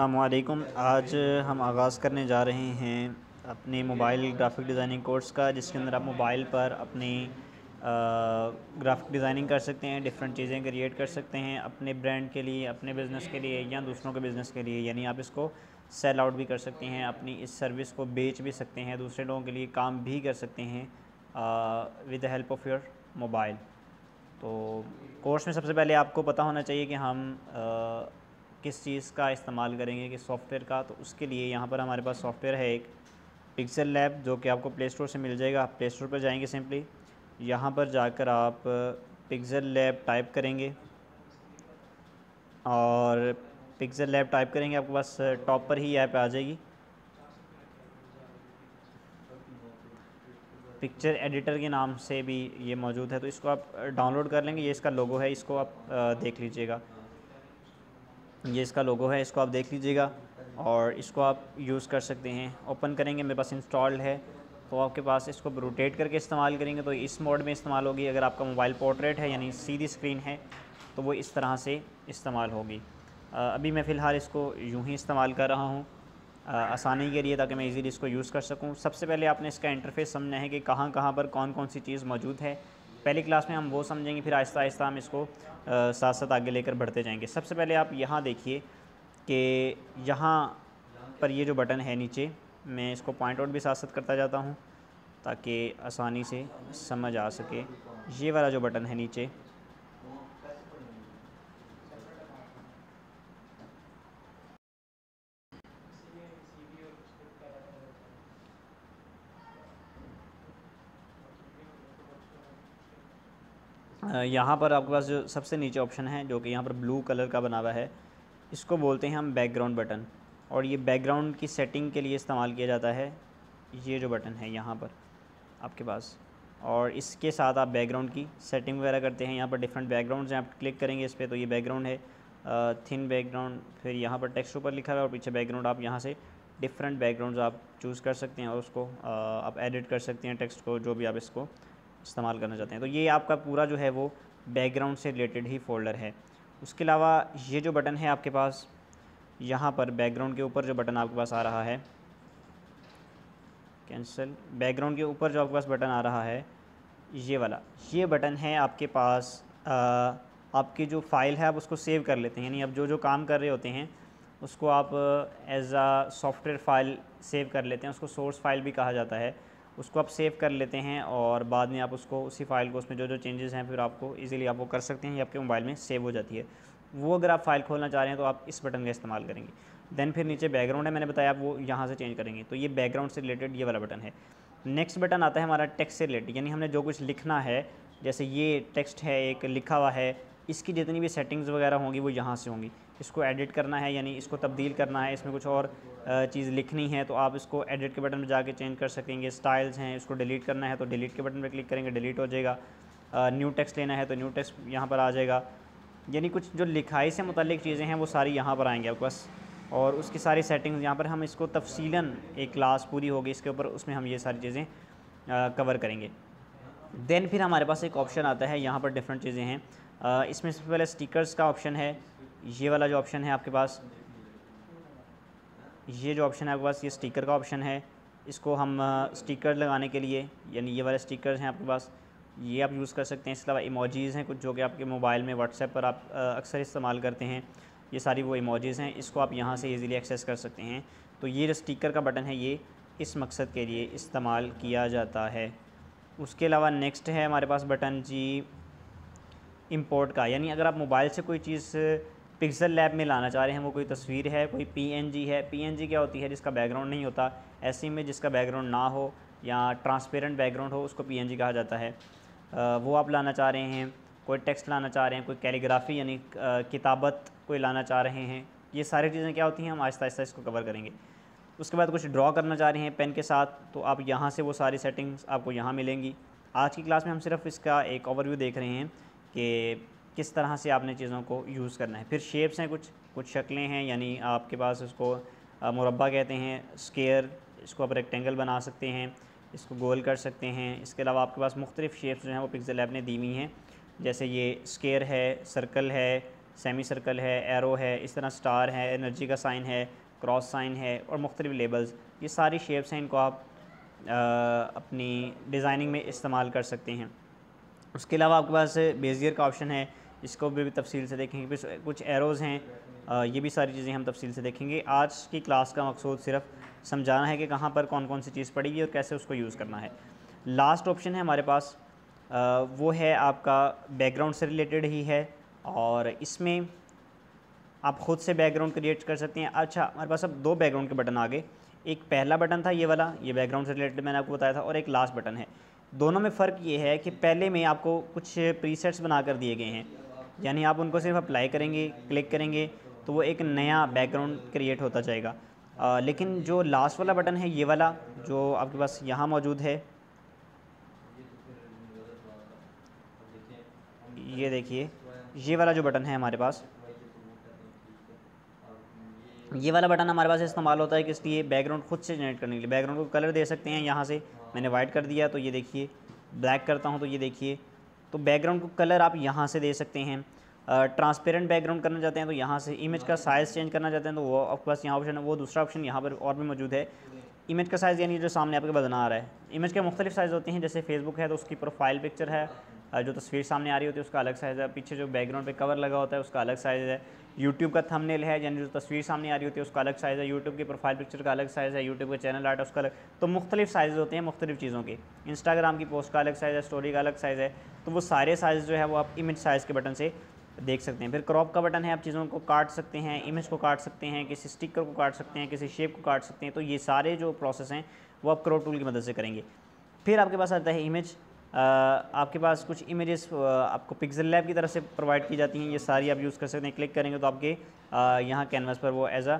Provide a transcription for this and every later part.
असलकुम आज हम आगाज़ करने जा रहे हैं अपने मोबाइल ग्राफिक डिज़ाइनिंग कोर्स का जिसके अंदर आप मोबाइल पर अपनी ग्राफिक डिज़ाइनिंग कर सकते हैं डिफरेंट चीज़ें क्रिएट कर सकते हैं अपने ब्रांड के लिए अपने बिज़नेस के लिए या दूसरों के बिज़नेस के लिए यानी आप इसको सेल आउट भी कर सकते हैं अपनी इस सर्विस को बेच भी सकते हैं दूसरे लोगों के लिए काम भी कर सकते हैं with the help of your mobile तो कोर्स में सबसे पहले आपको पता होना चाहिए कि हम आ, किस चीज़ का इस्तेमाल करेंगे किस सॉफ्टवेयर का तो उसके लिए यहाँ पर हमारे पास सॉफ्टवेयर है एक पिक्सल लैब जो कि आपको प्ले स्टोर से मिल जाएगा आप प्ले स्टोर पर जाएंगे सिंपली यहाँ पर जाकर आप पिक्सल लैब टाइप करेंगे और पिक्सल लैब टाइप करेंगे आपके पास टॉप uh, पर ही ऐप आ जाएगी पिक्चर एडिटर के नाम से भी ये मौजूद है तो इसको आप डाउनलोड uh, कर लेंगे ये इसका लोगो है इसको आप uh, देख लीजिएगा ये इसका लोगो है इसको आप देख लीजिएगा और इसको आप यूज़ कर सकते हैं ओपन करेंगे मेरे पास इंस्टॉल्ड है तो आपके पास इसको रोटेट करके इस्तेमाल करेंगे तो इस मोड में इस्तेमाल होगी अगर आपका मोबाइल पोर्ट्रेट है यानी सीधी स्क्रीन है तो वो इस तरह से इस्तेमाल होगी अभी मैं फ़िलहाल इसको यूँ ही इस्तेमाल कर रहा हूँ आसानी के लिए ताकि मैं इजीली इसको यूज़ कर सकूँ सबसे पहले आपने इसका इंटरफेस समझना है कि कहाँ कहाँ पर कौन कौन सी चीज़ मौजूद है पहली क्लास में हम वो समझेंगे फिर आहिस्ता आहिस्ता हम इसको आ, साथ साथ आगे लेकर बढ़ते जाएंगे सबसे पहले आप यहाँ देखिए कि यहाँ पर ये जो बटन है नीचे मैं इसको पॉइंट आउट भी साथ साथ करता जाता हूँ ताकि आसानी से समझ आ सके ये वाला जो बटन है नीचे यहाँ पर आपके पास जो सबसे नीचे ऑप्शन है जो कि यहाँ पर ब्लू कलर का बना हुआ है इसको बोलते हैं हम बैकग्राउंड बटन और ये बैकग्राउंड की सेटिंग के लिए इस्तेमाल किया जाता है ये जो बटन है यहाँ पर आपके पास और इसके साथ आप बैकग्राउंड की सेटिंग वगैरह करते हैं यहाँ पर डिफरेंट बैकग्राउंड हैं आप क्लिक करेंगे इस पर तो ये बैकग्राउंड है थिन बैकग्राउंड फिर यहाँ पर टेक्स्ट ऊपर लिखा हुआ है और पीछे बैकग्राउंड आप यहाँ से डिफरेंट बैकग्राउंड आप चूज़ कर सकते हैं और उसको आप एडिट कर सकते हैं टेक्स्ट को जो भी आप इसको इस्तेमाल करना चाहते हैं तो ये आपका पूरा जो है वो बैकग्राउंड से रिलेटेड ही फोल्डर है उसके अलावा ये जो बटन है आपके पास यहाँ पर बैकग्राउंड के ऊपर जो बटन आपके पास आ रहा है कैंसिल बैकग्राउंड के ऊपर जो आपके पास बटन आ रहा है ये वाला ये बटन है आपके पास आ, आपकी जो फ़ाइल है आप उसको सेव कर लेते हैं यानी आप जो जो काम कर रहे होते हैं उसको आप as a software file save कर लेते हैं उसको सोर्स फाइल भी कहा जाता है उसको आप सेव कर लेते हैं और बाद में आप उसको उसी फाइल को उसमें जो जो चेंजेस हैं फिर आपको ईजिली आप वो कर सकते हैं ये आपके मोबाइल में सेव हो जाती है वो अगर आप फाइल खोलना चाह रहे हैं तो आप इस बटन का इस्तेमाल करेंगे देन फिर नीचे बैकग्राउंड है मैंने बताया आप वो यहाँ से चेंज करेंगे तो ये बैकग्राउंड से रिलेटेड ये वाला बटन है नेक्स्ट बटन आता है हमारा टेक्स्ट से रिलेटेड यानी हमने जो कुछ लिखना है जैसे ये टेक्स्ट है एक लिखा हुआ है इसकी जितनी भी सेटिंग्स वगैरह होंगी वो यहाँ से होंगी इसको एडिट करना है यानी इसको तब्दील करना है इसमें कुछ और चीज़ लिखनी है तो आप इसको एडिट के बटन पर जाके चेंज कर सकेंगे स्टाइल्स हैं इसको डिलीट करना है तो डिलीट के बटन पर क्लिक करेंगे डिलीट हो जाएगा न्यू टेक्स्ट लेना है तो न्यू टेक्स्ट यहाँ पर आ जाएगा यानी कुछ जो लिखाई से मुतलिक चीज़ें हैं वो सारी यहाँ पर आएँगे आपके पास और उसकी सारी सेटिंग्स यहाँ पर हम इसको तफसीला एक क्लास पूरी होगी इसके ऊपर उसमें हम ये सारी चीज़ें कवर करेंगे देन फिर हमारे पास एक ऑप्शन आता है यहाँ पर डिफरेंट चीज़ें हैं इसमें सबसे पहले स्टिकर्स का ऑप्शन है ये वाला जो ऑप्शन है आपके पास ये जो ऑप्शन है आपके पास ये स्टिकर का ऑप्शन है इसको हम स्टिकर लगाने के लिए यानी ये वाले स्टिकर्स हैं आपके पास ये आप यूज़ कर सकते हैं इसके अलावा इमोजीज़ हैं कुछ जो कि आपके मोबाइल में व्हाट्सएप पर आप अक्सर इस्तेमाल करते हैं ये सारी वो इमोजीज़ हैं इसको आप यहाँ से ईज़िली एक्सेस कर सकते हैं तो ये जो स्टिकर का बटन है ये इस मकसद के लिए इस्तेमाल किया जाता है उसके अलावा नेक्स्ट है हमारे पास बटन जी इंपोर्ट का यानी अगर आप मोबाइल से कोई चीज़ पिक्सल लैब में लाना चाह रहे हैं वो कोई तस्वीर है कोई पीएनजी है पीएनजी क्या होती है जिसका बैकग्राउंड नहीं होता ऐसी में जिसका बैकग्राउंड ना हो या ट्रांसपेरेंट बैकग्राउंड हो उसको पी कहा जाता है वो आप लाना चाह रहे हैं कोई टेक्स्ट लाना चाह रहे हैं कोई कैलीग्राफी यानी किताबत कोई लाना चाह रहे हैं ये सारी चीज़ें क्या होती हैं हम आहिस्ता आहिस्ता इसको कवर करेंगे उसके बाद कुछ ड्रॉ करना चाह रहे हैं पेन के साथ तो आप यहाँ से वो सारी सेटिंग्स आपको यहाँ मिलेंगी आज की क्लास में हम सिर्फ इसका एक ओवरव्यू देख रहे हैं कि किस तरह से आपने चीज़ों को यूज़ करना है फिर शेप्स हैं कुछ कुछ शक्लें हैं यानी आपके पास उसको मुरबा कहते हैं स्केयर इसको आप रेक्टेंगल बना सकते हैं इसको गोल कर सकते हैं इसके अलावा आपके पास मुख्तलिफ़ शेप्स जो हैं वो पिक्सल ऐप ने दी हुई हैं जैसे ये स्केयर है सर्कल है सेमी सर्कल है एरो है इस तरह स्टार है एनर्जी का साइन है क्रॉस साइन है और मुख्तलिफ लेबल्स ये सारी शेप्स हैं इनको आप आ, अपनी डिज़ाइनिंग में इस्तेमाल कर सकते हैं उसके अलावा आपके पास बेजियर का ऑप्शन है इसको भी तफसील से देखेंगे फिर कुछ एरोज़ हैं ये भी सारी चीज़ें हम तफसील से देखेंगे आज की क्लास का मकसूद सिर्फ समझाना है कि कहाँ पर कौन कौन सी चीज़ पड़ेगी और कैसे उसको यूज़ करना है लास्ट ऑप्शन है हमारे पास वो है आपका बैकग्राउंड से रिलेटेड ही है और इसमें आप ख़ुद से बैकग्राउंड क्रिएट कर सकते हैं अच्छा हमारे पास अब दो बैकग्राउंड के बटन आ गए एक पहला बटन था ये वाला ये बैकग्राउंड से रिलेटेड मैंने आपको बताया था और एक लास्ट बटन है दोनों में फ़र्क ये है कि पहले में आपको कुछ प्रीसेट्स बना कर दिए गए हैं यानी आप उनको सिर्फ अप्लाई करेंगे क्लिक करेंगे तो वो एक नया बैकग्राउंड क्रिएट होता जाएगा आ, लेकिन जो लास्ट वाला बटन है ये वाला जो आपके पास यहाँ मौजूद है ये देखिए ये वाला जो बटन है हमारे पास ये वाला बटन हमारे पास इस्तेमाल होता है कि इसलिए बैकग्राउंड खुद से जनरेट करने के लिए बैकग्राउंड को कलर दे सकते हैं यहाँ से मैंने वाइट कर दिया तो ये देखिए ब्लैक करता हूँ तो ये देखिए तो बैकग्राउंड को कलर आप यहाँ से दे सकते हैं ट्रांसपेरेंट बैकग्राउंड करना चाहते हैं तो यहाँ से इमेज का साइज़ चेंज करना चाहते हैं तो वो आपके पास यहाँ ऑप्शन है वो दूसरा ऑप्शन यहाँ पर और भी मौजूद है इमेज का साइज़ यानी जो सामने आपके बदना आ रहा है इमेज के मुख्तलिफ साइज़ होते हैं जैसे फेसबुक है तो उसकी प्रोफाइल पिक्चर है जो तस्वीर सामने आ रही होती है उसका अलग साइज़ है पीछे जो बैकग्राउंड पे कवर लगा होता है उसका अलग साइज़ है यूट्यूब का थंबनेल है यानी जो तस्वीर सामने आ रही होती है उसका अलग साइज़ है यूट्यूब की प्रोफाइल पिक्चर का अलग साइज़ है यूट्यूब का चैनल आर्ट है उसका अलग तो मुख्तलिफ साइज़ होते हैं मुख्तलिफ चीज़ों के इंस्टाग्राम की पोस्ट का अलग साइज़ है स्टोरी का अलग साइज़ है तो वो सारे साइज़ जो है वो आप इमेज साइज़ के बटन से देख सकते हैं फिर क्रॉप का बटन है आप चीज़ों को काट सकते हैं इमेज को काट सकते हैं किसी स्टिकर को काट सकते हैं किसी शेप को काट सकते हैं तो ये सारे जो प्रोसेस हैं वो आप क्रो टूल की मदद से करेंगे फिर आपके पास आता है इमेज आपके पास कुछ इमेजेस आपको पिक्सल लैब की तरफ से प्रोवाइड की जाती हैं ये सारी आप यूज़ कर सकते हैं क्लिक करेंगे तो आपके यहाँ कैनवास पर वो एज अ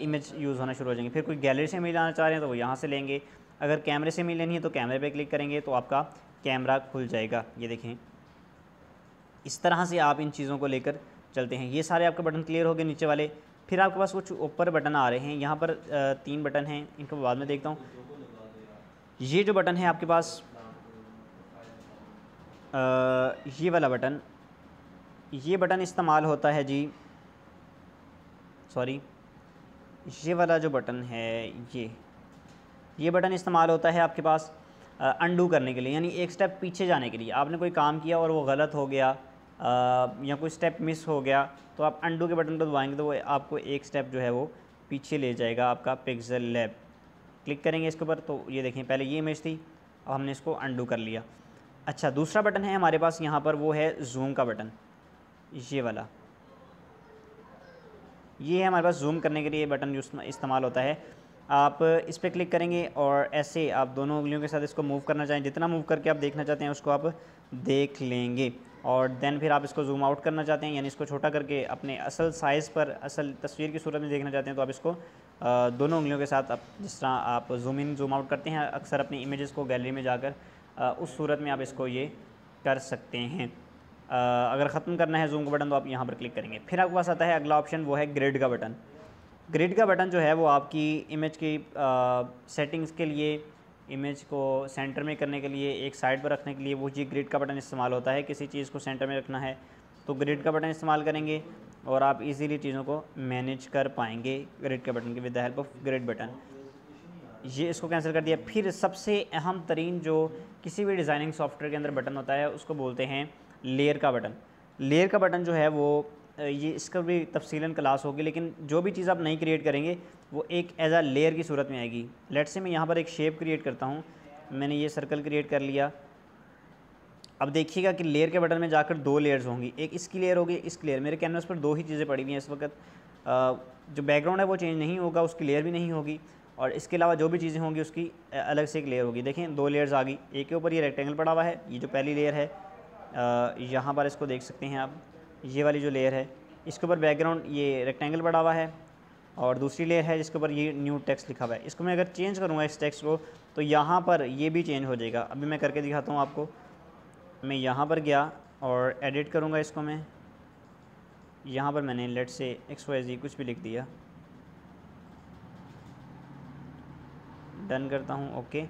इमेज यूज़ होना शुरू हो जाएंगे फिर कोई गैलरी से इमेज जाना चाह रहे हैं तो वो यहाँ से लेंगे अगर कैमरे से इमेज लेनी है तो कैमरे पर क्लिक करेंगे तो आपका कैमरा खुल जाएगा ये देखें इस तरह से आप इन चीज़ों को लेकर चलते हैं ये सारे आपके बटन क्लियर हो गए नीचे वाले फिर आपके पास कुछ ऊपर बटन आ रहे हैं यहाँ पर तीन बटन हैं इनको बाद में देखता हूँ ये जो बटन है आपके पास ये वाला बटन ये बटन इस्तेमाल होता है जी सॉरी ये वाला जो बटन है ये ये बटन इस्तेमाल होता है आपके पास अंडू करने के लिए यानी एक स्टेप पीछे जाने के लिए आपने कोई काम किया और वो गलत हो गया आ, या कोई स्टेप मिस हो गया तो आप अंडू के बटन को दबाएंगे तो वो आपको एक स्टेप जो है वो पीछे ले जाएगा आपका पिक्सल लैब क्लिक करेंगे इसके ऊपर तो ये देखें पहले ये इमेज थी अब हमने इसको अंडू कर लिया अच्छा दूसरा बटन है हमारे पास यहाँ पर वो है जूम का बटन ये वाला ये है हमारे पास जूम करने के लिए बटन जो इस्तेमाल होता है आप इस पर क्लिक करेंगे और ऐसे आप दोनों उंगलियों के साथ इसको मूव करना चाहें जितना मूव करके आप देखना चाहते हैं उसको आप देख लेंगे और देन फिर आप इसको जूम आउट करना चाहते हैं यानी इसको छोटा करके अपने असल साइज़ पर असल तस्वीर की सूरत में देखना चाहते हैं तो आप इसको दोनों उंगलियों के साथ आप जिस तरह आप जूम इन जूम आउट करते हैं अक्सर अपनी इमेज़ को गैलरी में जाकर उस सूरत में आप इसको ये कर सकते हैं अगर ख़त्म करना है जूम का बटन तो आप यहाँ पर क्लिक करेंगे फिर आपके पास आता है अगला ऑप्शन वो है ग्रिड का बटन ग्रिड का बटन जो है वो आपकी इमेज की सेटिंग्स के लिए इमेज को सेंटर में करने के लिए एक साइड पर रखने के लिए वो जी ग्रिड का बटन इस्तेमाल होता है किसी चीज़ को सेंटर में रखना है तो ग्रिड का बटन इस्तेमाल करेंगे और आप इजीली चीज़ों को मैनेज कर पाएंगे ग्रिड के बटन की with the help of grid button ये इसको कैंसिल कर दिया फिर सबसे अहम तरीन जो किसी भी डिज़ाइनिंग सॉफ्टवेयर के अंदर बटन होता है उसको बोलते हैं लेयर का बटन लेयर का बटन जो है वो ये इसका भी तफसीला क्लास होगी लेकिन जो भी चीज़ आप नहीं क्रिएट करेंगे वो एक एज आ लेयर की सूरत में आएगी लेट से मैं यहाँ पर एक शेप क्रिएट करता हूँ मैंने ये सर्कल क्रिएट कर लिया अब देखिएगा कि लेयर के बटन में जाकर दो लेयर्स होंगी एक इसकी लेयर होगी इस लेयर मेरे कैनवस पर दो ही चीज़ें पड़ी हुई हैं इस वक्त जो बैकग्राउंड है वो चेंज नहीं होगा उसकी लेयर भी नहीं होगी और इसके अलावा जो भी चीज़ें होंगी उसकी अलग से एक लेयर होगी देखें दो लेयर्स आ गई एक के ऊपर ये रेक्टेंगल पड़ा हुआ है ये जो पहली लेयर है यहाँ पर इसको देख सकते हैं आप ये वाली जो लेयर है इसके ऊपर बैकग्राउंड ये रेक्टेंगल पड़ा हुआ है और दूसरी लेयर है जिसके ऊपर ये न्यू टेक्स्ट लिखा हुआ है इसको मैं अगर चेंज करूँगा इस टेक्स्ट को तो यहाँ पर ये भी चेंज हो जाएगा अभी मैं करके दिखाता हूँ आपको मैं यहाँ पर गया और एडिट करूँगा इसको मैं यहाँ पर मैंने लेट से एक्स वाई जी कुछ भी लिख दिया डन करता हूँ ओके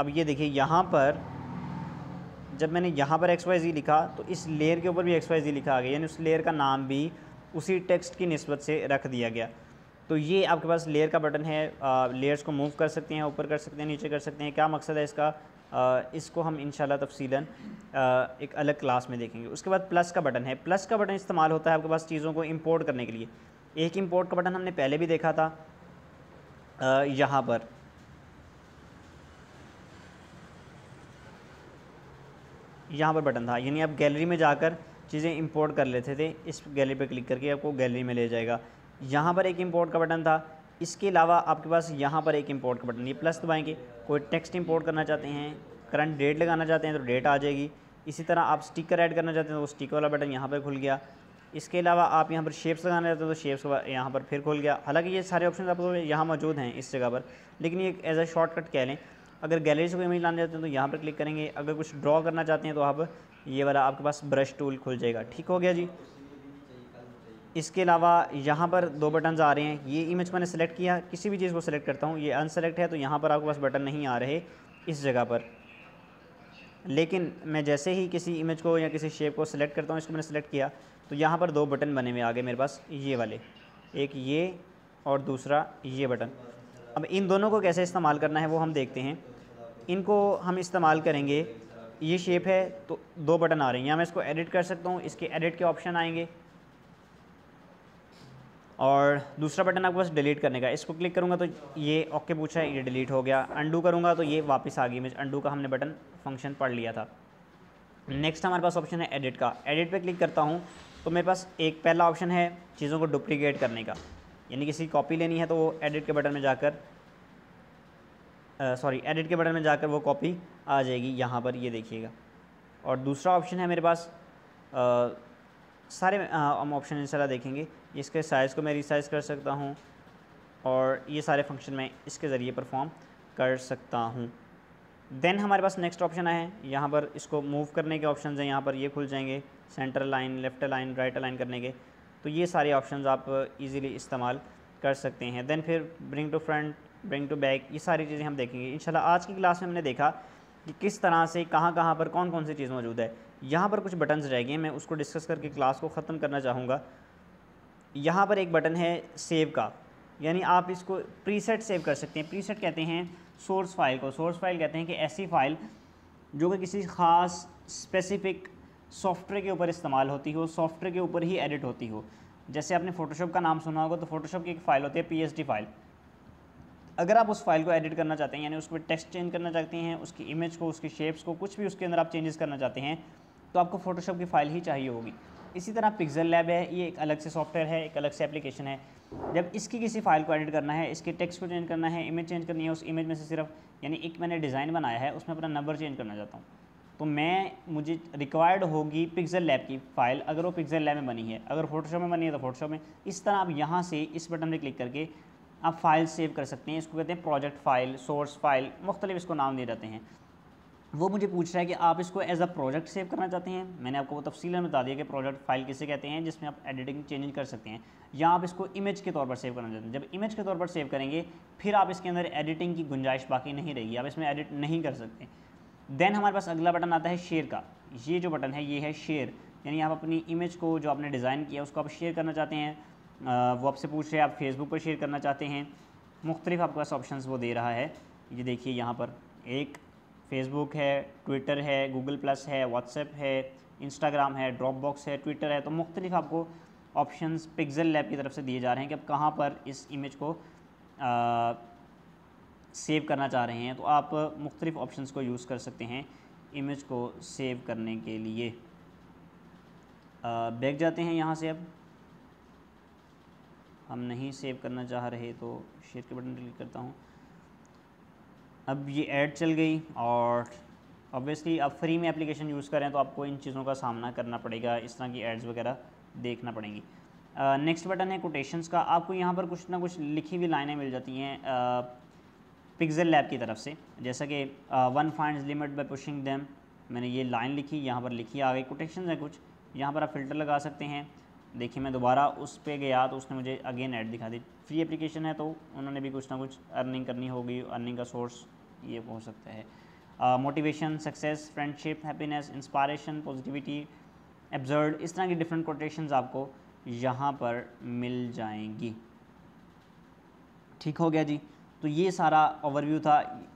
अब ये देखिए यहाँ पर जब मैंने यहाँ पर एक्स वाई जी लिखा तो इस लेयर के ऊपर भी एक्स वाई जी लिखा आ गया यानी उस लेयर का नाम भी उसी टेक्स्ट की नस्बत से रख दिया गया तो ये आपके पास लेयर का बटन है लेयर्स को मूव कर सकते हैं ऊपर कर सकते हैं नीचे कर सकते हैं क्या मकसद है इसका आ, इसको हम इन तफसीलन एक अलग क्लास में देखेंगे उसके बाद प्लस का बटन है प्लस का बटन इस्तेमाल होता है आपके पास चीज़ों को इम्पोर्ट करने के लिए एक इम्पोर्ट का बटन हमने पहले भी देखा था यहाँ पर यहाँ पर बटन था यानी आप गैलरी में जाकर चीज़ें इंपोर्ट कर लेते थे इस गैलरी पर क्लिक करके आपको गैलरी में ले जाएगा यहाँ पर एक इंपोर्ट का बटन था इसके अलावा आपके पास यहाँ पर एक इंपोर्ट का बटन ये प्लस दबाएंगे कोई टेक्स्ट इंपोर्ट करना चाहते हैं करंट डेट लगाना चाहते हैं तो डेट आ जाएगी इसी तरह आप स्टिकर ऐड करना चाहते हैं तो स्टिकर वाला बटन यहाँ पर खुल गया इसके अलावा आप यहाँ पर शेप्स लगाना चाहते हैं तो शेप्स यहाँ पर फिर खुल गया हालाँकि ये सारे ऑप्शन आपको यहाँ मौजूद हैं इस जगह पर लेकिन ये एज अ शॉर्टकट कह लें अगर गैलरी से कोई इमेज लाना चाहते हैं तो यहाँ पर क्लिक करेंगे अगर कुछ ड्रॉ करना चाहते हैं तो आप ये वाला आपके पास ब्रश टूल खुल जाएगा ठीक हो गया जी इसके अलावा यहाँ पर दो बटन आ रहे हैं ये इमेज मैंने सेलेक्ट किया किसी भी चीज़ को सेलेक्ट करता हूँ ये अनसेलेक्ट है तो यहाँ पर आपके पास बटन नहीं आ रहे इस जगह पर लेकिन मैं जैसे ही किसी इमेज को या किसी शेप को सिलेक्ट करता हूँ इसको मैंने सेलेक्ट किया तो यहाँ पर दो बटन बने हुए आ गए मेरे पास ये वाले एक ये और दूसरा ये बटन अब इन दोनों को कैसे इस्तेमाल करना है वो हम देखते हैं इनको हम इस्तेमाल करेंगे ये शेप है तो दो बटन आ रहे हैं या मैं इसको एडिट कर सकता हूँ इसके एडिट के ऑप्शन आएंगे और दूसरा बटन आपके पास डिलीट करने का इसको क्लिक करूँगा तो ये ओके पूछा है ये डिलीट हो गया अंडू करूँगा तो ये वापस आ गई मैं अंडू का हमने बटन फंक्शन पढ़ लिया था नेक्स्ट हमारे पास ऑप्शन है एडिट का एडिट पर क्लिक करता हूँ तो मेरे पास एक पहला ऑप्शन है चीज़ों को डुप्लीकेट करने का यानी किसी कॉपी लेनी है तो वो एडिट के बटन में जाकर सॉरी एडिट के बटन में जाकर वो कॉपी आ जाएगी यहाँ पर ये देखिएगा और दूसरा ऑप्शन है मेरे पास आ, सारे हम ऑप्शन इंशाल्लाह देखेंगे इसके साइज़ को मैं रिसाइज़ कर सकता हूँ और ये सारे फंक्शन मैं इसके ज़रिए परफॉर्म कर सकता हूँ देन हमारे पास नेक्स्ट ऑप्शन आए यहाँ पर इसको मूव करने के ऑप्शन हैं यहाँ पर ये खुल जाएंगे centre line left line right line करने के तो ये सारे ऑप्शन आप ईज़िली uh, इस्तेमाल कर सकते हैं दैन फिर bring to front bring to back ये सारी चीज़ें हम देखेंगे इन आज की क्लास में हमने देखा कि किस तरह से कहाँ कहाँ पर कौन कौन सी चीज़ मौजूद है यहाँ पर कुछ बटन्स रह गए मैं उसको डिस्कस करके क्लास को ख़त्म करना चाहूँगा यहाँ पर एक बटन है सेव का यानी आप इसको प्रीसेट सेव कर सकते हैं प्रीसेट कहते हैं सोर्स फाइल को सोर्स फाइल कहते हैं कि ऐसी फ़ाइल जो कि किसी ख़ास स्पेसिफिक सॉफ्टवेयर के ऊपर इस्तेमाल होती हो सॉफ्टवेयर के ऊपर ही एडिट होती हो जैसे आपने फोटोशॉप का नाम सुना होगा तो फोटोशॉप की एक फ़ाइल होती है पी फाइल अगर आप उस फाइल को एडिट करना चाहते हैं यानी उस पर टेक्स्ट चेंज करना चाहते हैं उसकी इमेज को उसके शेप्स को कुछ भी उसके अंदर आप चेंजेस करना चाहते हैं तो आपको फोटोशॉप की फ़ाइल ही चाहिए होगी इसी तरह पिक्जल लैब है ये एक अलग से सॉफ्टवेयर है एक अलग से एप्लीकेशन है जब इसकी किसी फाइल को एडिट करना है इसके टेक्स्ट को चेंज करना है इमेज चेंज करनी है उस इमेज में से सिर्फ यानी एक मैंने डिज़ाइन बनाया है उसमें अपना नंबर चेंज करना चाहता हूँ तो मैं मुझे रिक्वायर्ड होगी पिक्सल लैब की फ़ाइल अगर वो पिक्सल लैब में बनी है अगर फोटोशॉप में बनी है तो फोटोशॉप में इस तरह आप यहाँ से इस बटन पर क्लिक करके आप फाइल सेव कर सकते हैं इसको कहते हैं प्रोजेक्ट फ़ाइल सोर्स फ़ाइल मुख्तलिफ इसको नाम दे जाते हैं वो मुझे पूछ रहा है कि आप इसको एज अ प्रोजेक्ट सेव करना चाहते हैं मैंने आपको वो तफसीला बता दिया कि प्रोजेक्ट फाइल किसे कहते हैं जिसमें आप एडिटिंग चेंज कर सकते हैं या आप इसको इमेज के तौर पर सेव करना चाहते हैं जब इमेज के तौर पर सेव करेंगे फिर आप इसके अंदर एडिटिंग की गुंजाइश बाकी नहीं रहेगी आप इसमें एडिट नहीं कर सकते देन हमारे पास अगला बटन आता है शेयर का ये जो बटन है ये है शेयर यानी आप अपनी इमेज को जो आपने डिज़ाइन किया उसको आप शेयर करना चाहते हैं वो आपसे पूछ रहे हैं आप फेसबुक पर शेयर करना चाहते हैं मुख्तलिफ आपके पास ऑप्शन वो दे रहा है ये देखिए यहाँ पर एक फेसबुक है ट्विटर है गूगल प्लस है व्हाट्सएप है इंस्टाग्राम है ड्रॉप बॉक्स है ट्विटर है तो मुख्तलिफ आपको ऑप्शंस पिक्सल लैब की तरफ से दिए जा रहे हैं कि आप कहाँ पर इस इमेज को सेव करना चाह रहे हैं तो आप मुख्तलिफ़ ऑप्शन को यूज़ कर सकते हैं इमेज को सेव करने के लिए बैग जाते हैं यहाँ से अब हम नहीं सेव करना चाह रहे तो शेयर के बटन क्लिक करता हूँ अब ये ऐड चल गई और ऑब्वियसली आप फ्री में एप्लीकेशन यूज़ करें तो आपको इन चीज़ों का सामना करना पड़ेगा इस तरह की एड्स वगैरह देखना पड़ेंगी नेक्स्ट बटन है कोटेशंस का आपको यहाँ पर कुछ ना कुछ लिखी हुई लाइनें मिल जाती हैं पिक्सल लैब की तरफ से जैसा कि one find limit by pushing them मैंने ये लाइन लिखी यहाँ पर लिखी आ गई कोटेशन है कुछ यहाँ पर आप फिल्टर लगा सकते हैं देखिए मैं दोबारा उस पर गया तो उसने मुझे अगेन ऐड दिखा दी फ्री एप्लीकेशन है तो उन्होंने भी कुछ ना कुछ अर्निंग करनी होगी अर्निंग का सोर्स ये हो सकता है motivation success friendship happiness inspiration positivity absurd इस तरह की डिफरेंट कोटेशन आपको यहाँ पर मिल जाएंगी ठीक हो गया जी तो ये सारा ओवरव्यू था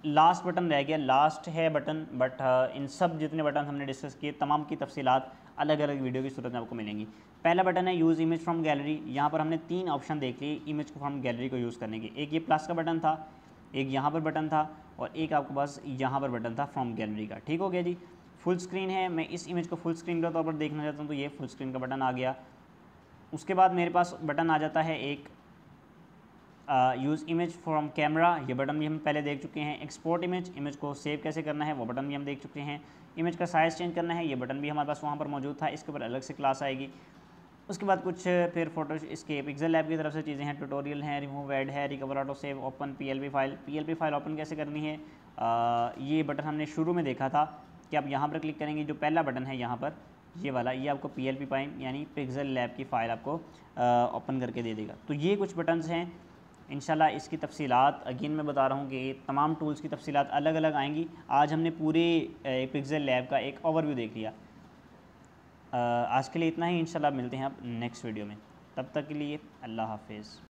लास्ट बटन रह गया लास्ट है बटन बट uh, इन सब जितने बटन हमने डिस्कस किए तमाम की तफसीत अलग अलग वीडियो की सूरत में आपको मिलेंगी पहला बटन है यूज़ इमेज फ्रॉम गैलरी यहाँ पर हमने तीन ऑप्शन देख लिए इमेज को फ्रॉम गैलरी को यूज़ करने के एक ये प्लस का बटन था एक यहाँ पर बटन था और एक आपके पास यहाँ पर बटन था फ्रॉम गैलरी का ठीक हो गया जी फुल स्क्रीन है मैं इस इमेज को फुल स्क्रीन के तौर पर देखना चाहता हूँ तो ये फुल स्क्रीन का बटन आ गया उसके बाद मेरे पास बटन आ जाता है एक यूज़ इमेज फ्रॉम कैमरा ये बटन भी हम पहले देख चुके हैं एक्सपोर्ट इमेज इमेज को सेव कैसे करना है वो बटन भी हम देख चुके हैं इमेज का साइज़ चेंज करना है ये बटन भी हमारे पास वहाँ पर मौजूद था इसके ऊपर अलग से क्लास आएगी उसके बाद कुछ फिर फोटो इसके पिक्सल लैब की तरफ से चीज़ें हैं ट्यूटोरियल हैं रिमूव एड है recover auto save open P file P file open कैसे करनी है आ, uh, ये बटन हमने शुरू में देखा था कि आप यहाँ पर क्लिक करेंगे जो पहला बटन है यहाँ पर ये वाला ये आपको पी एल यानी पिक्सल लैब की फ़ाइल आपको ओपन uh, करके दे देगा तो ये कुछ बटन्स हैं इन इसकी तफसीत अगेन मैं बता रहा हूँ कि तमाम टूल्स की तफसीत अलग अलग आएंगी आज हमने पूरे पिक्जल लैब का एक ओवरव्यू देख लिया आज के लिए इतना ही इन मिलते हैं आप नेक्स्ट वीडियो में तब तक के लिए अल्लाह हाफिज़